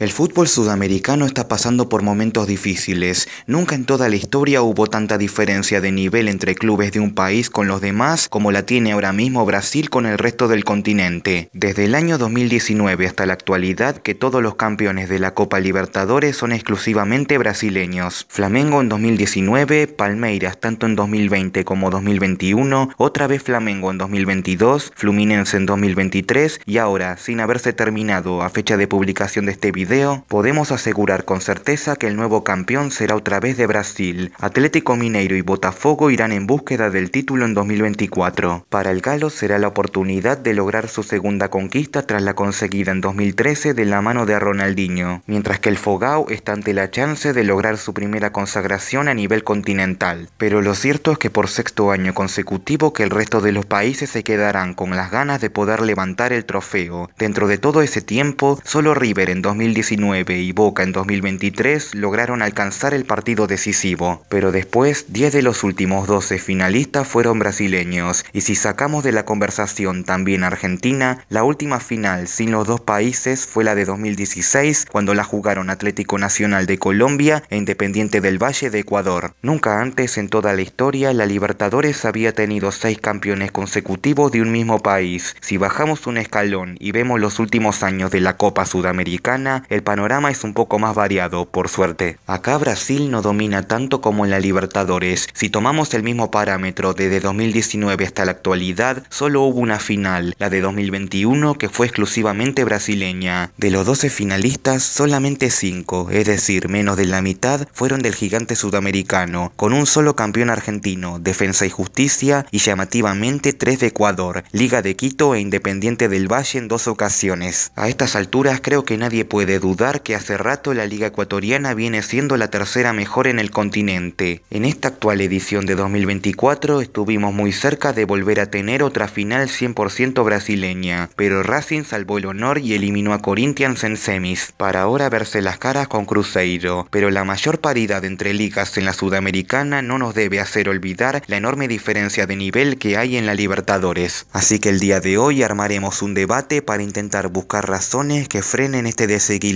El fútbol sudamericano está pasando por momentos difíciles. Nunca en toda la historia hubo tanta diferencia de nivel entre clubes de un país con los demás como la tiene ahora mismo Brasil con el resto del continente. Desde el año 2019 hasta la actualidad que todos los campeones de la Copa Libertadores son exclusivamente brasileños. Flamengo en 2019, Palmeiras tanto en 2020 como 2021, otra vez Flamengo en 2022, Fluminense en 2023 y ahora, sin haberse terminado a fecha de publicación de este video, podemos asegurar con certeza que el nuevo campeón será otra vez de Brasil. Atlético Mineiro y Botafogo irán en búsqueda del título en 2024. Para el Galo será la oportunidad de lograr su segunda conquista tras la conseguida en 2013 de la mano de Ronaldinho, mientras que el Fogao está ante la chance de lograr su primera consagración a nivel continental. Pero lo cierto es que por sexto año consecutivo que el resto de los países se quedarán con las ganas de poder levantar el trofeo. Dentro de todo ese tiempo, solo River en 2010 y Boca en 2023 lograron alcanzar el partido decisivo, pero después 10 de los últimos 12 finalistas fueron brasileños, y si sacamos de la conversación también Argentina, la última final sin los dos países fue la de 2016 cuando la jugaron Atlético Nacional de Colombia e Independiente del Valle de Ecuador. Nunca antes en toda la historia la Libertadores había tenido seis campeones consecutivos de un mismo país. Si bajamos un escalón y vemos los últimos años de la Copa Sudamericana, el panorama es un poco más variado, por suerte. Acá Brasil no domina tanto como en la Libertadores. Si tomamos el mismo parámetro desde 2019 hasta la actualidad, solo hubo una final, la de 2021, que fue exclusivamente brasileña. De los 12 finalistas, solamente 5, es decir, menos de la mitad, fueron del gigante sudamericano, con un solo campeón argentino, Defensa y Justicia, y llamativamente 3 de Ecuador, Liga de Quito e Independiente del Valle en dos ocasiones. A estas alturas creo que nadie puede dudar que hace rato la Liga Ecuatoriana viene siendo la tercera mejor en el continente. En esta actual edición de 2024 estuvimos muy cerca de volver a tener otra final 100% brasileña, pero Racing salvó el honor y eliminó a Corinthians en semis, para ahora verse las caras con Cruzeiro, pero la mayor paridad entre ligas en la Sudamericana no nos debe hacer olvidar la enorme diferencia de nivel que hay en la Libertadores. Así que el día de hoy armaremos un debate para intentar buscar razones que frenen este desequilibrio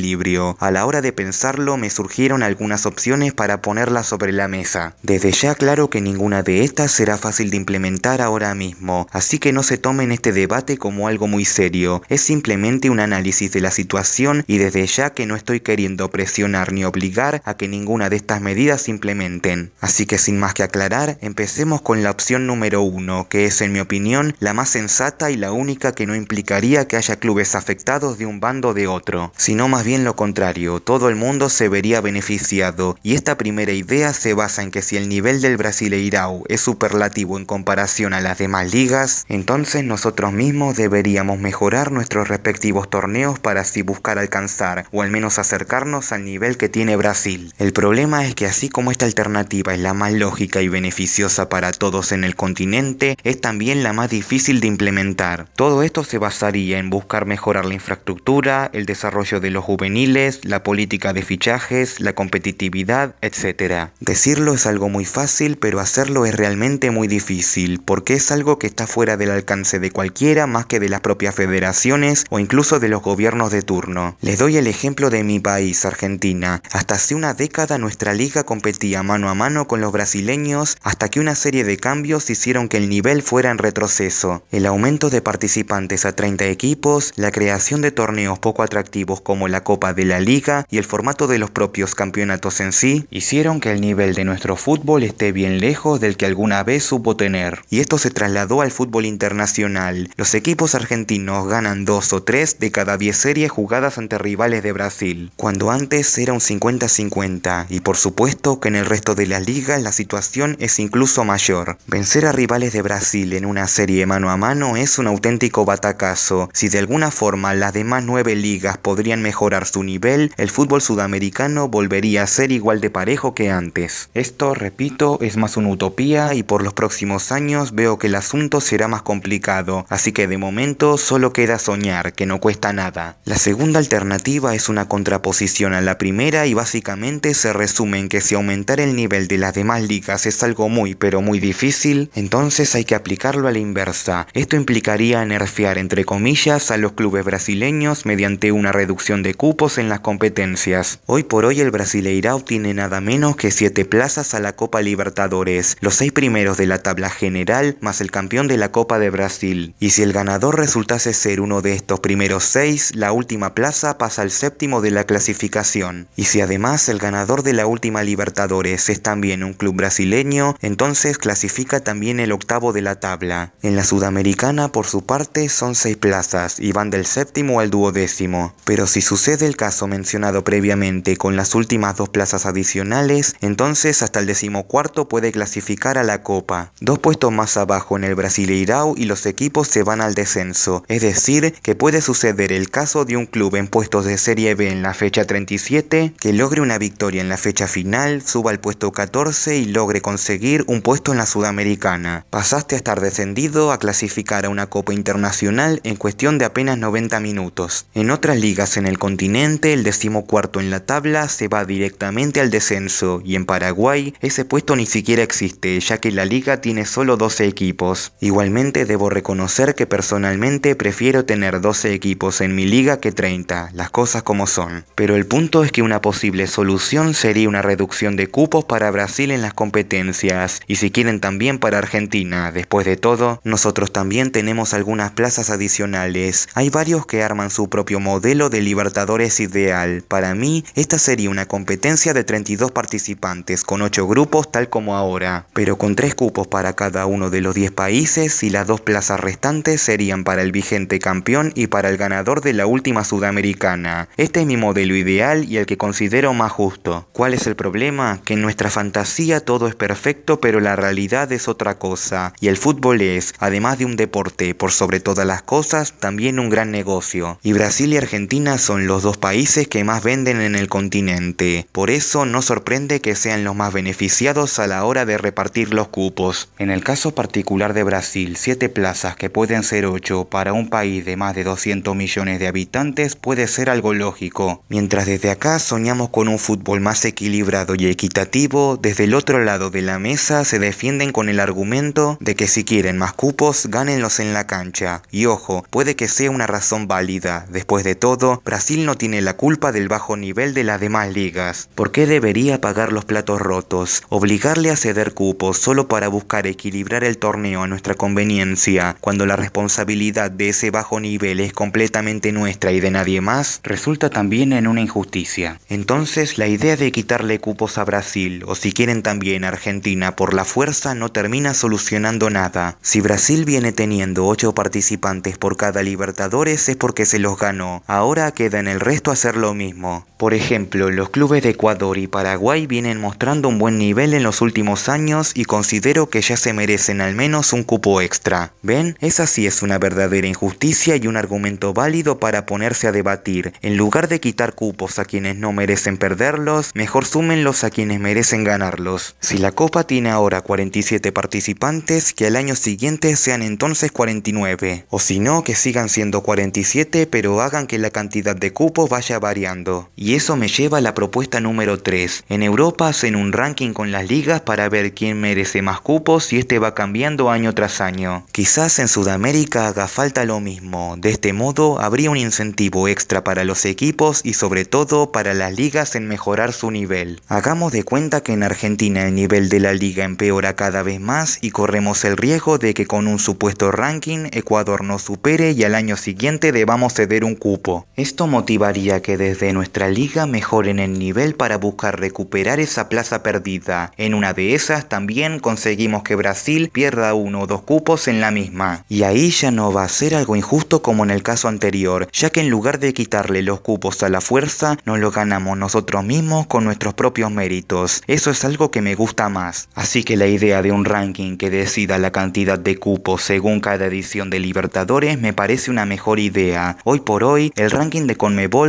a la hora de pensarlo me surgieron algunas opciones para ponerlas sobre la mesa. Desde ya claro que ninguna de estas será fácil de implementar ahora mismo, así que no se tomen este debate como algo muy serio. Es simplemente un análisis de la situación y desde ya que no estoy queriendo presionar ni obligar a que ninguna de estas medidas se implementen. Así que sin más que aclarar, empecemos con la opción número 1, que es en mi opinión la más sensata y la única que no implicaría que haya clubes afectados de un bando o de otro, sino más bien lo contrario, todo el mundo se vería beneficiado, y esta primera idea se basa en que si el nivel del Brasileirao es superlativo en comparación a las demás ligas, entonces nosotros mismos deberíamos mejorar nuestros respectivos torneos para así buscar alcanzar, o al menos acercarnos al nivel que tiene Brasil. El problema es que así como esta alternativa es la más lógica y beneficiosa para todos en el continente, es también la más difícil de implementar. Todo esto se basaría en buscar mejorar la infraestructura, el desarrollo de los juveniles, la política de fichajes, la competitividad, etc. Decirlo es algo muy fácil, pero hacerlo es realmente muy difícil, porque es algo que está fuera del alcance de cualquiera más que de las propias federaciones o incluso de los gobiernos de turno. Les doy el ejemplo de mi país, Argentina. Hasta hace una década nuestra liga competía mano a mano con los brasileños hasta que una serie de cambios hicieron que el nivel fuera en retroceso. El aumento de participantes a 30 equipos, la creación de torneos poco atractivos como el la Copa de la Liga y el formato de los propios campeonatos en sí hicieron que el nivel de nuestro fútbol esté bien lejos del que alguna vez supo tener. Y esto se trasladó al fútbol internacional. Los equipos argentinos ganan dos o tres de cada 10 series jugadas ante rivales de Brasil, cuando antes era un 50-50 y por supuesto que en el resto de la liga la situación es incluso mayor. Vencer a rivales de Brasil en una serie mano a mano es un auténtico batacazo. Si de alguna forma las demás nueve ligas podrían mejorar su nivel, el fútbol sudamericano volvería a ser igual de parejo que antes. Esto, repito, es más una utopía y por los próximos años veo que el asunto será más complicado, así que de momento solo queda soñar, que no cuesta nada. La segunda alternativa es una contraposición a la primera y básicamente se resume en que si aumentar el nivel de las demás ligas es algo muy pero muy difícil, entonces hay que aplicarlo a la inversa. Esto implicaría nerfear entre comillas a los clubes brasileños mediante una reducción de cupos en las competencias. Hoy por hoy el Brasileirao tiene nada menos que 7 plazas a la Copa Libertadores, los 6 primeros de la tabla general más el campeón de la Copa de Brasil. Y si el ganador resultase ser uno de estos primeros 6, la última plaza pasa al séptimo de la clasificación. Y si además el ganador de la última Libertadores es también un club brasileño, entonces clasifica también el octavo de la tabla. En la Sudamericana por su parte son 6 plazas y van del séptimo al duodécimo. Pero si sus sucede el caso mencionado previamente con las últimas dos plazas adicionales, entonces hasta el decimocuarto puede clasificar a la Copa. Dos puestos más abajo en el Brasileirao y los equipos se van al descenso, es decir, que puede suceder el caso de un club en puestos de Serie B en la fecha 37 que logre una victoria en la fecha final, suba al puesto 14 y logre conseguir un puesto en la Sudamericana. Pasaste a estar descendido a clasificar a una Copa Internacional en cuestión de apenas 90 minutos. En otras ligas en el continente continente, el decimocuarto en la tabla se va directamente al descenso y en Paraguay ese puesto ni siquiera existe, ya que la liga tiene solo 12 equipos. Igualmente debo reconocer que personalmente prefiero tener 12 equipos en mi liga que 30, las cosas como son. Pero el punto es que una posible solución sería una reducción de cupos para Brasil en las competencias y si quieren también para Argentina. Después de todo, nosotros también tenemos algunas plazas adicionales. Hay varios que arman su propio modelo de libertad es ideal. Para mí, esta sería una competencia de 32 participantes, con 8 grupos tal como ahora, pero con 3 cupos para cada uno de los 10 países y las dos plazas restantes serían para el vigente campeón y para el ganador de la última sudamericana. Este es mi modelo ideal y el que considero más justo. ¿Cuál es el problema? Que en nuestra fantasía todo es perfecto, pero la realidad es otra cosa, y el fútbol es, además de un deporte, por sobre todas las cosas, también un gran negocio. Y Brasil y Argentina son los dos países que más venden en el continente. Por eso no sorprende que sean los más beneficiados a la hora de repartir los cupos. En el caso particular de Brasil, siete plazas que pueden ser ocho para un país de más de 200 millones de habitantes puede ser algo lógico. Mientras desde acá soñamos con un fútbol más equilibrado y equitativo, desde el otro lado de la mesa se defienden con el argumento de que si quieren más cupos, gánenlos en la cancha. Y ojo, puede que sea una razón válida. Después de todo, Brasil no tiene la culpa del bajo nivel de las demás ligas. ¿Por qué debería pagar los platos rotos? Obligarle a ceder cupos solo para buscar equilibrar el torneo a nuestra conveniencia, cuando la responsabilidad de ese bajo nivel es completamente nuestra y de nadie más, resulta también en una injusticia. Entonces, la idea de quitarle cupos a Brasil, o si quieren también a Argentina, por la fuerza no termina solucionando nada. Si Brasil viene teniendo 8 participantes por cada Libertadores es porque se los ganó. Ahora quedan el resto hacer lo mismo. Por ejemplo, los clubes de Ecuador y Paraguay vienen mostrando un buen nivel en los últimos años y considero que ya se merecen al menos un cupo extra. ¿Ven? Esa sí es una verdadera injusticia y un argumento válido para ponerse a debatir. En lugar de quitar cupos a quienes no merecen perderlos, mejor súmenlos a quienes merecen ganarlos. Si la Copa tiene ahora 47 participantes, que al año siguiente sean entonces 49. O si no, que sigan siendo 47 pero hagan que la cantidad de cupo vaya variando. Y eso me lleva a la propuesta número 3. En Europa hacen un ranking con las ligas para ver quién merece más cupos y este va cambiando año tras año. Quizás en Sudamérica haga falta lo mismo. De este modo habría un incentivo extra para los equipos y sobre todo para las ligas en mejorar su nivel. Hagamos de cuenta que en Argentina el nivel de la liga empeora cada vez más y corremos el riesgo de que con un supuesto ranking Ecuador no supere y al año siguiente debamos ceder un cupo. Esto motivaría que desde nuestra liga mejoren el nivel para buscar recuperar esa plaza perdida. En una de esas también conseguimos que Brasil pierda uno o dos cupos en la misma. Y ahí ya no va a ser algo injusto como en el caso anterior, ya que en lugar de quitarle los cupos a la fuerza, nos lo ganamos nosotros mismos con nuestros propios méritos. Eso es algo que me gusta más. Así que la idea de un ranking que decida la cantidad de cupos según cada edición de Libertadores me parece una mejor idea. Hoy por hoy, el ranking de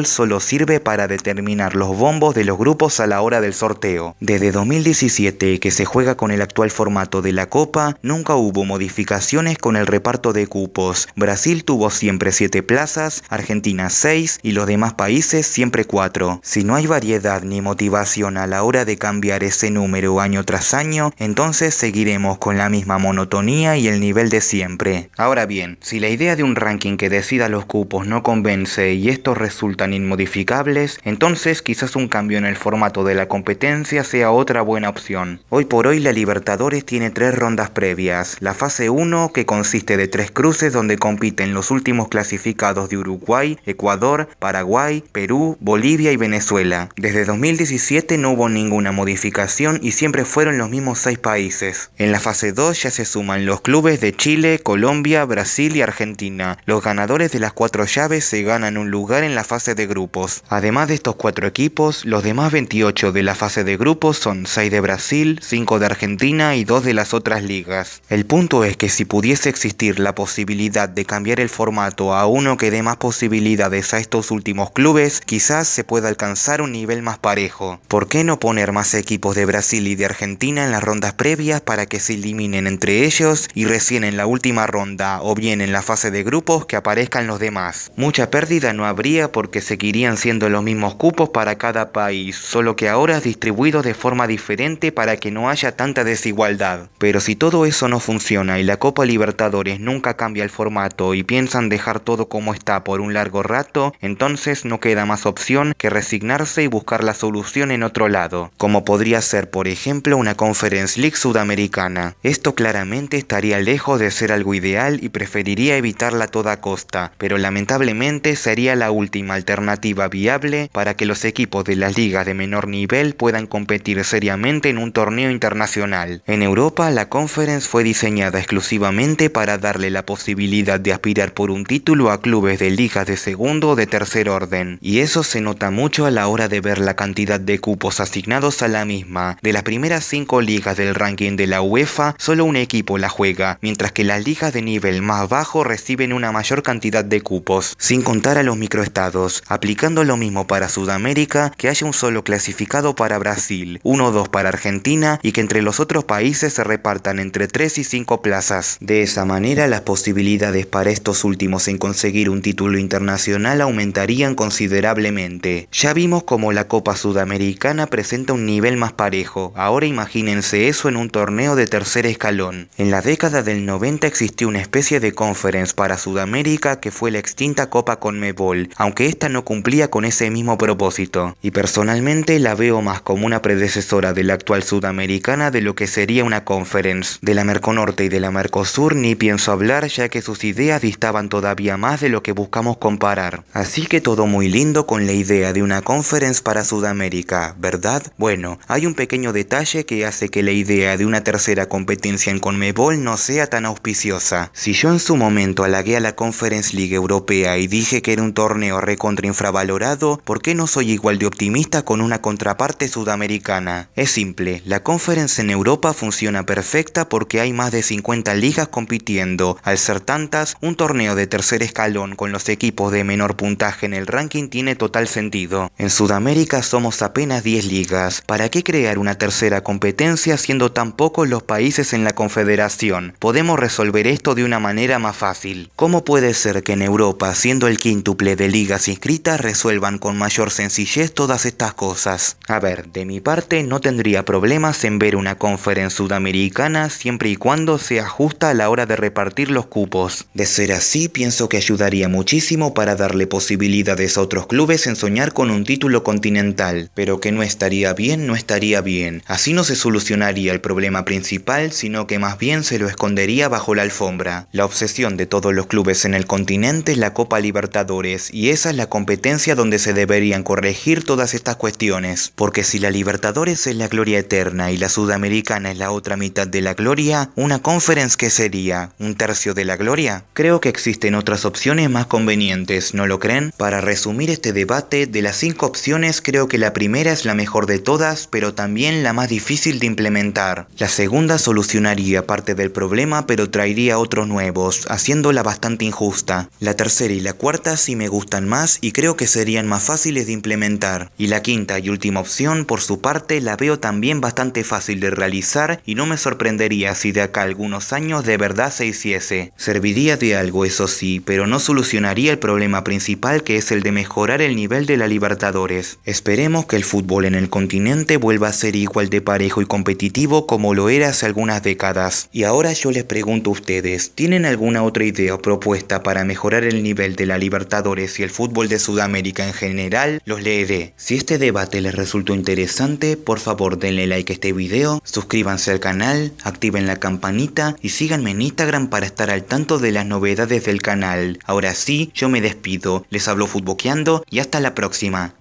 solo sirve para determinar los bombos de los grupos a la hora del sorteo. Desde 2017, que se juega con el actual formato de la Copa, nunca hubo modificaciones con el reparto de cupos. Brasil tuvo siempre 7 plazas, Argentina 6 y los demás países siempre 4. Si no hay variedad ni motivación a la hora de cambiar ese número año tras año, entonces seguiremos con la misma monotonía y el nivel de siempre. Ahora bien, si la idea de un ranking que decida los cupos no convence y estos resultados resultan inmodificables, entonces quizás un cambio en el formato de la competencia sea otra buena opción. Hoy por hoy la Libertadores tiene tres rondas previas. La fase 1, que consiste de tres cruces donde compiten los últimos clasificados de Uruguay, Ecuador, Paraguay, Perú, Bolivia y Venezuela. Desde 2017 no hubo ninguna modificación y siempre fueron los mismos seis países. En la fase 2 ya se suman los clubes de Chile, Colombia, Brasil y Argentina. Los ganadores de las cuatro llaves se ganan un lugar en la fase de grupos. Además de estos cuatro equipos, los demás 28 de la fase de grupos son 6 de Brasil, 5 de Argentina y 2 de las otras ligas. El punto es que si pudiese existir la posibilidad de cambiar el formato a uno que dé más posibilidades a estos últimos clubes, quizás se pueda alcanzar un nivel más parejo. ¿Por qué no poner más equipos de Brasil y de Argentina en las rondas previas para que se eliminen entre ellos y recién en la última ronda o bien en la fase de grupos que aparezcan los demás? Mucha pérdida no habría porque seguirían siendo los mismos cupos para cada país, solo que ahora distribuidos de forma diferente para que no haya tanta desigualdad. Pero si todo eso no funciona y la Copa Libertadores nunca cambia el formato y piensan dejar todo como está por un largo rato, entonces no queda más opción que resignarse y buscar la solución en otro lado, como podría ser por ejemplo una Conference League sudamericana. Esto claramente estaría lejos de ser algo ideal y preferiría evitarla a toda costa, pero lamentablemente sería la última alternativa viable para que los equipos de las ligas de menor nivel puedan competir seriamente en un torneo internacional. En Europa, la Conference fue diseñada exclusivamente para darle la posibilidad de aspirar por un título a clubes de ligas de segundo o de tercer orden, y eso se nota mucho a la hora de ver la cantidad de cupos asignados a la misma. De las primeras cinco ligas del ranking de la UEFA, solo un equipo la juega, mientras que las ligas de nivel más bajo reciben una mayor cantidad de cupos, sin contar a los microestados aplicando lo mismo para Sudamérica que haya un solo clasificado para Brasil, uno o dos para Argentina y que entre los otros países se repartan entre 3 y 5 plazas. De esa manera las posibilidades para estos últimos en conseguir un título internacional aumentarían considerablemente. Ya vimos como la Copa Sudamericana presenta un nivel más parejo, ahora imagínense eso en un torneo de tercer escalón. En la década del 90 existió una especie de conference para Sudamérica que fue la extinta Copa Conmebol, aunque que esta no cumplía con ese mismo propósito, y personalmente la veo más como una predecesora de la actual sudamericana de lo que sería una conference. De la Merconorte y de la Mercosur ni pienso hablar ya que sus ideas distaban todavía más de lo que buscamos comparar. Así que todo muy lindo con la idea de una conference para Sudamérica, ¿verdad? Bueno, hay un pequeño detalle que hace que la idea de una tercera competencia en Conmebol no sea tan auspiciosa. Si yo en su momento halagué a la Conference League Europea y dije que era un torneo infravalorado, ¿por qué no soy igual de optimista con una contraparte sudamericana? Es simple, la conferencia en Europa funciona perfecta porque hay más de 50 ligas compitiendo. Al ser tantas, un torneo de tercer escalón con los equipos de menor puntaje en el ranking tiene total sentido. En Sudamérica somos apenas 10 ligas. ¿Para qué crear una tercera competencia siendo tan pocos los países en la confederación? Podemos resolver esto de una manera más fácil. ¿Cómo puede ser que en Europa, siendo el quíntuple de ligas las inscritas resuelvan con mayor sencillez todas estas cosas. A ver, de mi parte no tendría problemas en ver una conferencia sudamericana siempre y cuando se ajusta a la hora de repartir los cupos. De ser así, pienso que ayudaría muchísimo para darle posibilidades a otros clubes en soñar con un título continental, pero que no estaría bien, no estaría bien. Así no se solucionaría el problema principal, sino que más bien se lo escondería bajo la alfombra. La obsesión de todos los clubes en el continente es la Copa Libertadores y es es la competencia donde se deberían corregir todas estas cuestiones, porque si la Libertadores es la gloria eterna y la Sudamericana es la otra mitad de la gloria, una conference que sería un tercio de la gloria, creo que existen otras opciones más convenientes, ¿no lo creen? Para resumir este debate, de las cinco opciones creo que la primera es la mejor de todas, pero también la más difícil de implementar. La segunda solucionaría parte del problema, pero traería otros nuevos, haciéndola bastante injusta. La tercera y la cuarta sí me gustan más y creo que serían más fáciles de implementar. Y la quinta y última opción, por su parte, la veo también bastante fácil de realizar y no me sorprendería si de acá algunos años de verdad se hiciese. Serviría de algo, eso sí, pero no solucionaría el problema principal que es el de mejorar el nivel de la Libertadores. Esperemos que el fútbol en el continente vuelva a ser igual de parejo y competitivo como lo era hace algunas décadas. Y ahora yo les pregunto a ustedes, ¿tienen alguna otra idea o propuesta para mejorar el nivel de la Libertadores y el fútbol? fútbol de Sudamérica en general, los leeré. Si este debate les resultó interesante, por favor denle like a este video, suscríbanse al canal, activen la campanita y síganme en Instagram para estar al tanto de las novedades del canal. Ahora sí, yo me despido, les hablo futboqueando y hasta la próxima.